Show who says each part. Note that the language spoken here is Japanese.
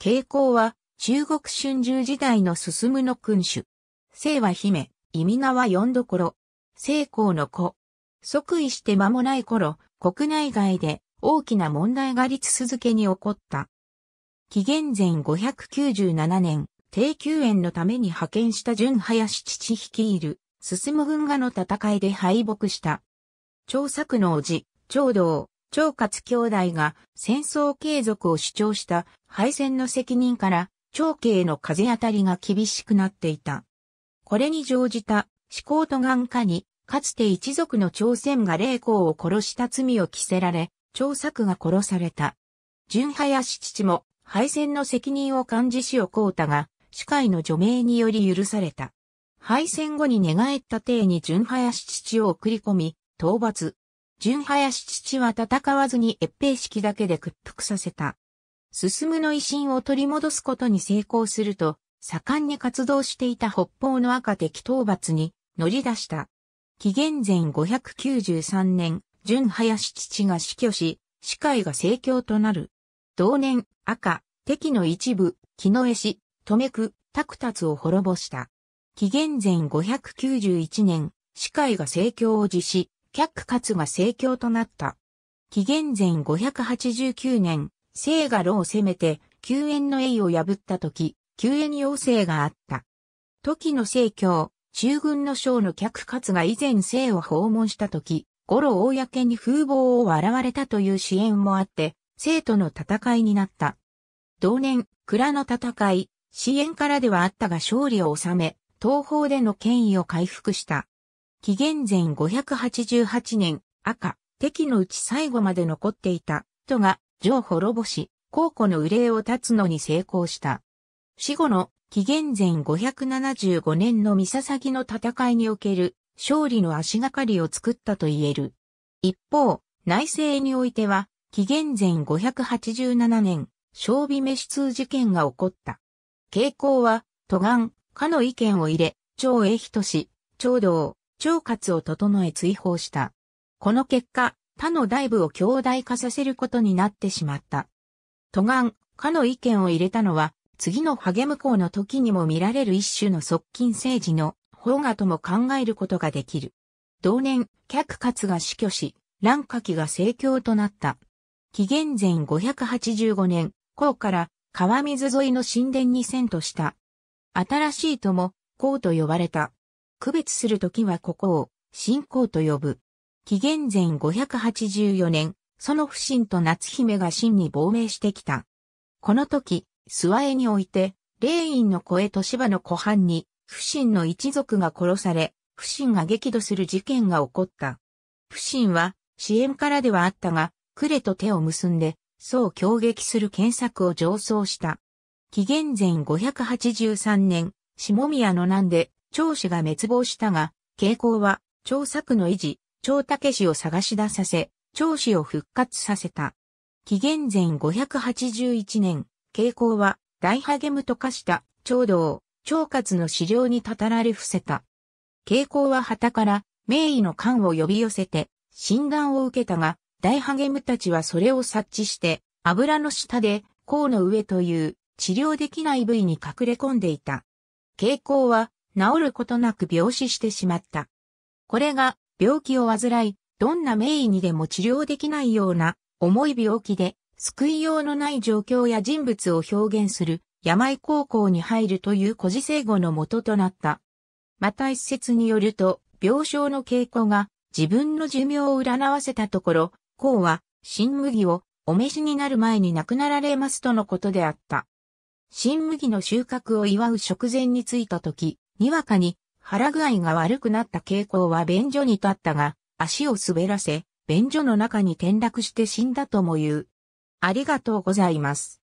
Speaker 1: 傾向は中国春秋時代の進むの君主。姓は姫、意味名は四所。こ光の子。即位して間もない頃、国内外で大きな問題が立続けに起こった。紀元前597年、低救園のために派遣した純林父率いる、進む軍がの戦いで敗北した。長作の叔父、長道、長勝兄弟が戦争継続を主張した敗戦の責任から長慶の風当たりが厳しくなっていた。これに乗じた思考と眼下に、かつて一族の朝鮮が霊光を殺した罪を着せられ、長作が殺された。純林父も敗戦の責任を感じしをこうたが、司会の除名により許された。敗戦後に寝返った帝に純林父を送り込み、討伐、純林父は戦わずに越平式だけで屈服させた。進むの威信を取り戻すことに成功すると、盛んに活動していた北方の赤敵討伐に乗り出した。紀元前593年、純林父が死去し、司会が盛況となる。同年、赤、敵の一部、木の江氏、留久、拓達を滅ぼした。紀元前591年、司会が盛況を辞し、却下が盛況となった。紀元前589年、聖が炉を攻めて、救援の栄を破った時、救援要請があった。時の聖教、中軍の将の客活が以前聖を訪問した時、五郎公に風貌を笑われたという支援もあって、聖との戦いになった。同年、蔵の戦い、支援からではあったが勝利を収め、東方での権威を回復した。紀元前588年、赤、敵のうち最後まで残っていた、とが、城滅ぼし、皇庫の憂いを断つのに成功した。死後の紀元前575年の三笹の戦いにおける勝利の足がかりを作ったと言える。一方、内政においては、紀元前587年、小備滅通事件が起こった。傾向は、都願、かの意見を入れ、長英人氏、長道、腸活を整え追放した。この結果、他の大部を強大化させることになってしまった。都願、かの意見を入れたのは、次のハゲム校の時にも見られる一種の側近政治の方がとも考えることができる。同年、客活が死去し、乱下記が盛況となった。紀元前585年、皇から川水沿いの神殿に遷都した。新しいとも、校と呼ばれた。区別するときはここを、信仰と呼ぶ。紀元前584年、その不信と夏姫が真に亡命してきた。この時、諏訪江において、霊院の声と芝の湖畔に、不信の一族が殺され、不信が激怒する事件が起こった。不信は、支援からではあったが、クレと手を結んで、そう強撃する検索を上奏した。紀元前583年、下宮の難で、長子が滅亡したが、傾向は、長作の維持、長武氏を探し出させ、長子を復活させた。紀元前581年、傾向は、大ハゲムと化した、長道、長活の資料にたたられ伏せた。傾向は旗から、名医の官を呼び寄せて、診断を受けたが、大ハゲムたちはそれを察知して、油の下で、甲の上という、治療できない部位に隠れ込んでいた。傾向は、治ることなく病死してしまった。これが病気を患い、どんな名医にでも治療できないような重い病気で救いようのない状況や人物を表現する病高校に入るという孤事生後の元となった。また一説によると、病床の傾向が自分の寿命を占わせたところ、孔は新麦をお召しになる前に亡くなられますとのことであった。新麦の収穫を祝う食前に着いた時、にわかに腹具合が悪くなった傾向は便所に立ったが、足を滑らせ、便所の中に転落して死んだとも言う。ありがとうございます。